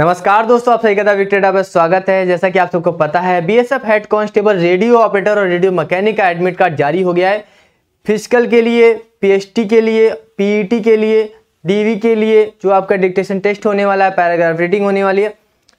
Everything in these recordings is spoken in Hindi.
नमस्कार दोस्तों आप सभी कदा विक्टेडा पर स्वागत है जैसा कि आप सबको पता है BSF head constable radio operator और रेडियो मैकेनिक का एडमिट कार्ड जारी हो गया है फिजिकल के लिए पीएचटी के लिए पीईटी e के लिए डीवी के लिए जो आपका डिक्टेशन टेस्ट होने वाला है पैराग्राफ रीडिंग होने वाली है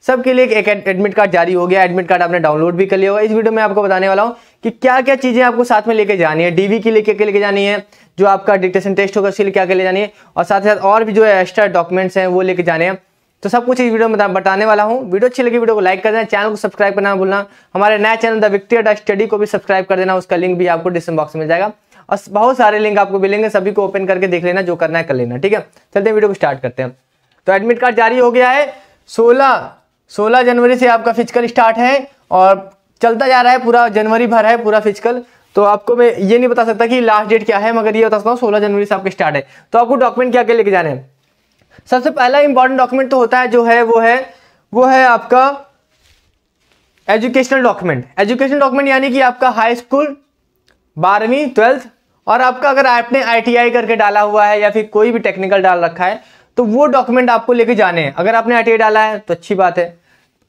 सबके लिए एक एडमिट कार्ड जारी हो गया एडमिट कार्ड आपने डाउनलोड भी कर लिया होगा इस वीडियो में आपको बताने वाला हूँ कि क्या क्या चीज़ें आपको साथ में लेके जानी है डीवी की लेके लेके जानी है जो आपका डिक्टेशन टेस्ट होगा उसके लिए क्या लेके ले जानी है और साथ ही साथ और भी जो एक्स्ट्रा डॉक्यूमेंट्स हैं वो लेके जाने हैं तो सब कुछ इस वीडियो में बताने वाला हूँ वीडियो अच्छी लगी वीडियो को लाइक कर देना चैनल को सब्सक्राइब करना भूलना हमारे नया चैनल द विक्टियर डा स्टडी को भी सब्सक्राइब कर देना उसका लिंक भी आपको डिस्क्रिप्शन बॉक्स में मिल जाएगा और बहुत सारे लिंक आपको मिलेंगे सभी को ओपन करके देख लेना जो करना है कर लेना ठीक है चलते हैं वीडियो को स्टार्ट करते हैं तो एडमिट कार्ड जारी हो गया है सोलह सोलह जनवरी से आपका फिजिकल स्टार्ट है और चलता जा रहा है पूरा जनवरी भर है पूरा फिजिकल तो आपको मैं ये नहीं बता सकता कि लास्ट डेट क्या है मगर ये बता सकता हूँ सोलह जनवरी से आपका स्टार्ट है तो आपको डॉक्यूमेंट क्या क्या लेके जाने हैं सबसे पहला इंपॉर्टेंट डॉक्यूमेंट तो होता है जो है वो है वो है आपका एजुकेशनल डॉक्यूमेंट एजुकेशनल डॉक्यूमेंट यानी कि आपका हाई स्कूल बारहवीं ट्वेल्थ और आपका अगर आपने आईटीआई करके डाला हुआ है या फिर कोई भी टेक्निकल डाल रखा है तो वो डॉक्यूमेंट आपको लेके जाने हैं अगर आपने आईटीआई डाला है तो अच्छी बात है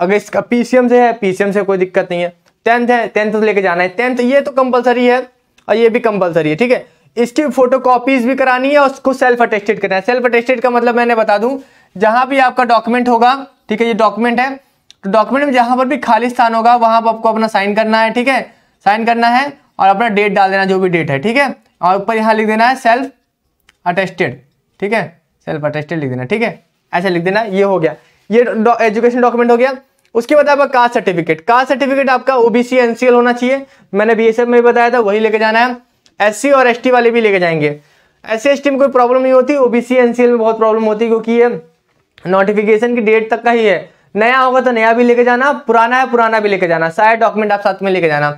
अगर इसका पीसीएम से है पीसीएम से कोई दिक्कत नहीं है टेंथ है टेंथ तो लेके जाना है टेंथ ये तो कंपलसरी है और ये भी कंपलसरी है ठीक है इसकी फोटो कॉपीज भी करानी है और उसको सेल्फ अटेस्टेड करना है सेल्फ अटेस्टेड का मतलब मैंने बता दूं जहां भी आपका डॉक्यूमेंट होगा ठीक है ये डॉक्यूमेंट है तो डॉक्यूमेंट में जहां पर भी खाली स्थान होगा वहां पर आपको अपना साइन करना है ठीक है साइन करना है और अपना डेट डाल देना जो भी डेट है ठीक है और ऊपर यहाँ लिख देना है सेल्फ अटेस्टेड ठीक है सेल्फ अटेस्टेड लिख देना ठीक है ऐसा लिख देना ये हो गया ये एजुकेशन डॉक्यूमेंट हो गया उसके बाद आपका कास्ट सर्टिफिकेट कास्ट सर्टिफिकेट आपका ओबीसी एनसीएल होना चाहिए मैंने बीएसएफ में भी बताया था वही लेके जाना है एस और एस वाले भी लेके जाएंगे एस सी में कोई प्रॉब्लम नहीं होती ओबीसी एनसीएल में बहुत प्रॉब्लम होती है क्योंकि ये नोटिफिकेशन की डेट तक का ही है नया होगा तो नया भी लेके जाना पुराना है पुराना भी लेके जाना सारे डॉक्यूमेंट आप साथ में लेके जाना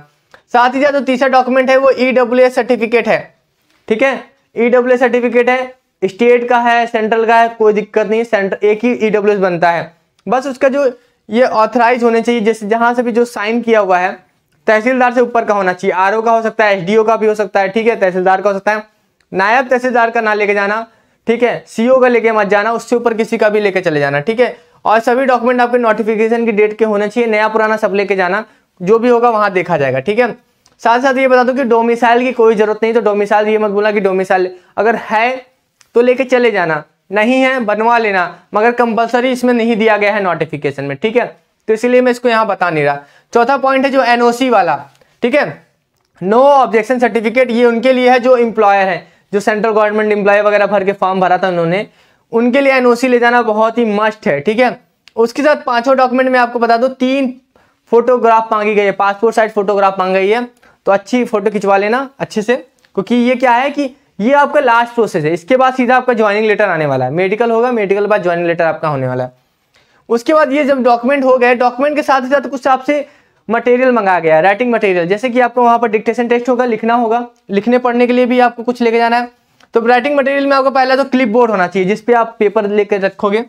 साथ ही साथ जो तीसरा डॉक्यूमेंट है वो ई e सर्टिफिकेट है ठीक है ई e सर्टिफिकेट है स्टेट का है सेंट्रल का है कोई दिक्कत नहीं सेंटर एक ही ई e बनता है बस उसका जो ये ऑथराइज होने चाहिए जैसे जहाँ से भी जो साइन किया हुआ है तहसीलदार से ऊपर का होना चाहिए आर का हो सकता है एस का भी हो सकता है ठीक है तहसीलदार का हो सकता है नायब तहसीलदार का ना लेके जाना ठीक है सीओ का लेके मत जाना उससे ऊपर किसी का भी लेके चले जाना ठीक है और सभी डॉक्यूमेंट आपके नोटिफिकेशन की डेट के होने चाहिए नया पुराना सब लेके जाना जो भी होगा वहां देखा जाएगा ठीक है साथ साथ ये बता दो कि डोमिसाइल की कोई जरूरत नहीं तो डोमिसाइल ये मत बोला कि डोमिसाइल अगर है तो लेके चले जाना नहीं है बनवा लेना मगर कंपलसरी इसमें नहीं दिया गया है नोटिफिकेशन में ठीक है तो इसलिए मैं इसको यहाँ बता नहीं रहा चौथा पॉइंट है जो एनओसी वाला ठीक है नो ऑब्जेक्शन सर्टिफिकेट ये उनके लिए है जो इंप्लॉयर है जो सेंट्रल गवर्नमेंट इंप्लॉय वगैरह भर के फॉर्म भरा था उन्होंने उनके लिए एनओसी ले जाना बहुत ही मस्ट है ठीक है उसके साथ पांचों डॉक्यूमेंट में आपको बता दो तीन फोटोग्राफ मांगी गई है पासपोर्ट साइज फोटोग्राफ मांग गई है तो अच्छी फोटो खिंचवा लेना अच्छे से क्योंकि ये क्या है कि ये आपका लास्ट प्रोसेस है इसके बाद सीधा आपका ज्वाइनिंग लेटर आने वाला है मेडिकल होगा मेडिकल के बाद ज्वाइनिंग लेटर आपका होने वाला है उसके बाद ये जब डॉक्यूमेंट हो गए डॉक्यूमेंट के साथ ही साथ कुछ आपसे मटेरियल मंगाया गया राइटिंग मटेरियल जैसे कि आपको वहां पर डिक्टेशन टेस्ट होगा लिखना होगा लिखने पढ़ने के लिए भी आपको कुछ लेके जाना है तो राइटिंग मटेरियल में आपको पहला तो क्लिप बोर्ड होना चाहिए जिसपे आप पेपर लेकर रखोगे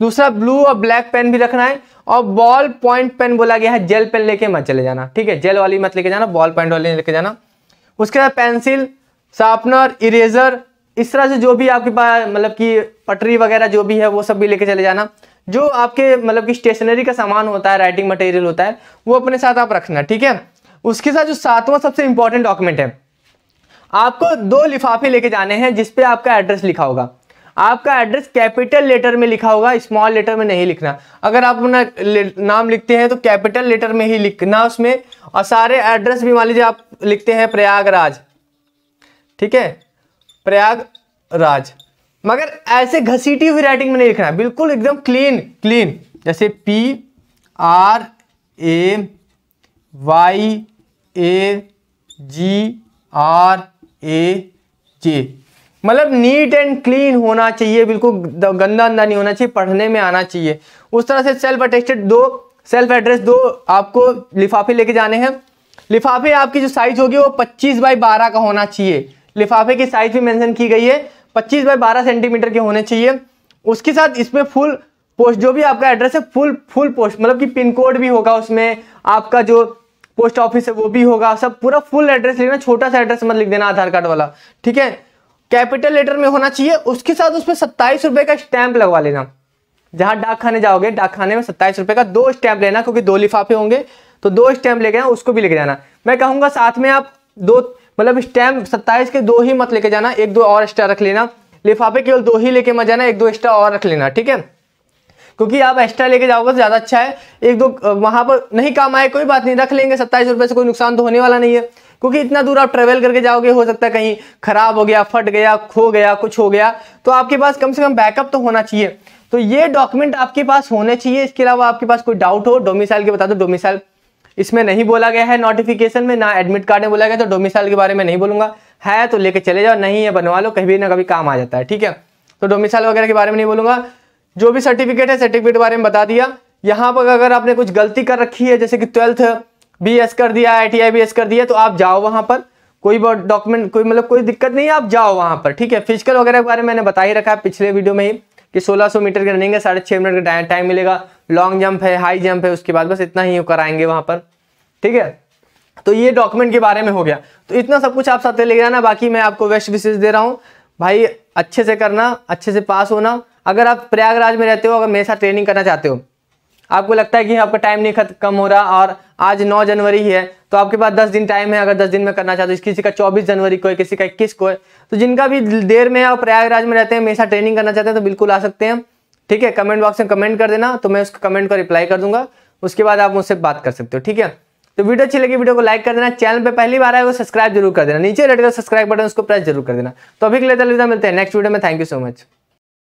दूसरा ब्लू और ब्लैक पेन भी रखना है और बॉल पॉइंट पेन बोला गया है जेल पेन लेके मत चले जाना ठीक है जेल वाली मत लेके जाना बॉल पॉइंट वाली लेके जाना उसके बाद पेंसिल शार्पनर इरेजर इस तरह से जो भी आपके पास मतलब कि पटरी वगैरह जो भी है वो सब भी लेके चले जाना जो आपके मतलब कि स्टेशनरी का सामान होता है राइटिंग मटेरियल होता है वो अपने साथ आप रखना ठीक है उसके साथ जो सातवां सबसे इंपॉर्टेंट डॉक्यूमेंट है आपको दो लिफाफे लेके जाने हैं जिसपे आपका एड्रेस लिखा होगा आपका एड्रेस कैपिटल लेटर में लिखा होगा स्मॉल लेटर में नहीं लिखना अगर आप अपना नाम लिखते हैं तो कैपिटल लेटर में ही लिखना उसमें और सारे एड्रेस भी मान लीजिए आप लिखते हैं प्रयागराज ठीक है प्रयागराज मगर ऐसे घसीटी हुई राइटिंग में नहीं लिखना है बिल्कुल एकदम क्लीन क्लीन जैसे P R A Y A G R A J मतलब नीट एंड क्लीन होना चाहिए बिल्कुल गंदा अंदा नहीं होना चाहिए पढ़ने में आना चाहिए उस तरह से सेल्फ अटेस्टेड दो सेल्फ एड्रेस दो आपको लिफाफे लेके जाने हैं लिफाफे आपकी जो साइज होगी वो 25 बाई 12 का होना चाहिए लिफाफे की साइज भी मेंशन की गई है पच्चीस बाई बारह सेंटीमीटर के होने चाहिए उसके साथ इसमें फुल पोस्ट जो भी आपका एड्रेस है फुल फुल पोस्ट मतलब कि पिन कोड भी होगा उसमें आपका जो पोस्ट ऑफिस है वो भी होगा सब पूरा फुल एड्रेस लिखना छोटा सा एड्रेस मत लिख देना आधार कार्ड वाला ठीक है कैपिटल लेटर में होना चाहिए उसके साथ उसमें सत्ताईस रुपए का स्टैंप लगवा लेना जहां डाक खाने जाओगे डाक खाने में सत्ताईस रुपए का दो स्टैंप लेना क्योंकि दो लिफाफे होंगे तो दो स्टैंप लेके उसको भी लेके जाना मैं कहूंगा साथ में आप दो मतलब स्टैम्प सत्ताईस के दो ही मत लेके जाना एक दो और एक्स्ट्रा रख लेना लिफाफे केवल दो ही लेके मत जाना एक दो एक्स्ट्रा और रख लेना ठीक है क्योंकि आप एक्स्ट्रा लेके जाओगे तो ज़्यादा अच्छा है एक दो वहां पर नहीं काम आए कोई बात नहीं रख लेंगे सत्ताईस रुपए से कोई नुकसान तो होने वाला नहीं है क्योंकि इतना दूर आप ट्रेवल करके जाओगे हो सकता है कहीं खराब हो गया फट गया खो गया कुछ हो गया तो आपके पास कम से कम बैकअप तो होना चाहिए तो ये डॉक्यूमेंट आपके पास होने चाहिए इसके अलावा आपके पास कोई डाउट हो डोमिसाइल के बता दो डोमिसाइल इसमें नहीं बोला गया है नोटिफिकेशन में ना एडमिट कार्ड में बोला गया तो डोमिसाइल के बारे में नहीं बोलूंगा है तो लेके चले जाओ नहीं है बनवा लो कभी ना कभी काम आ जाता है ठीक है तो डोमिसाइल वगैरह के बारे में नहीं बोलूंगा जो भी सर्टिफिकेट है सर्टिफिकेट के बारे में बता दिया यहाँ पर अगर आपने कुछ गलती कर रखी है जैसे कि ट्वेल्थ बी एस कर दिया I T I B S कर दिया तो आप जाओ वहाँ पर कोई डॉक्यूमेंट कोई मतलब कोई दिक्कत नहीं है आप जाओ वहाँ पर ठीक है फिजिकल वगैरह के बारे में मैंने बता ही रखा है पिछले वीडियो में ही कि 1600 मीटर की रनिंग है साढ़े छः मिनट का टाइम मिलेगा लॉन्ग जंप है हाई जंप है उसके बाद बस इतना ही कराएंगे वहाँ पर ठीक है तो ये डॉक्यूमेंट के बारे में हो गया तो इतना सब कुछ आप साथ ले जाना बाकी मैं आपको वेस्ट विशेष दे रहा हूँ भाई अच्छे से करना अच्छे से पास होना अगर आप प्रयागराज में रहते हो अगर मेरे साथ ट्रेनिंग करना चाहते हो आपको लगता है कि आपका टाइम नहीं खत कम हो रहा और आज 9 जनवरी ही है तो आपके पास 10 दिन टाइम है अगर 10 दिन में करना चाहते हो तो किसी का 24 जनवरी को है किसी का इक्कीस को है तो जिनका भी देर में और प्रयागराज में रहते हैं मेरे साथ ट्रेनिंग करना चाहते हैं तो बिल्कुल आ सकते हैं ठीक है कमेंट बॉक्स में कमेंट कर देना तो मैं उसको कमेंट का रिप्लाई कर दूंगा उसके बाद आप मुझसे बात कर सकते हो ठीक है तो वीडियो अच्छी लगी वीडियो को लाइक कर देना चैनल पे पहली बार आए वो सब्सक्राइब जरूर कर देना नीचे रेड का सब्सक्राइब बटन उसको प्रेस जरूर कर देना तो अभी के लिए मिलते हैं नेक्स्ट वीडियो में थैंक यू सो मच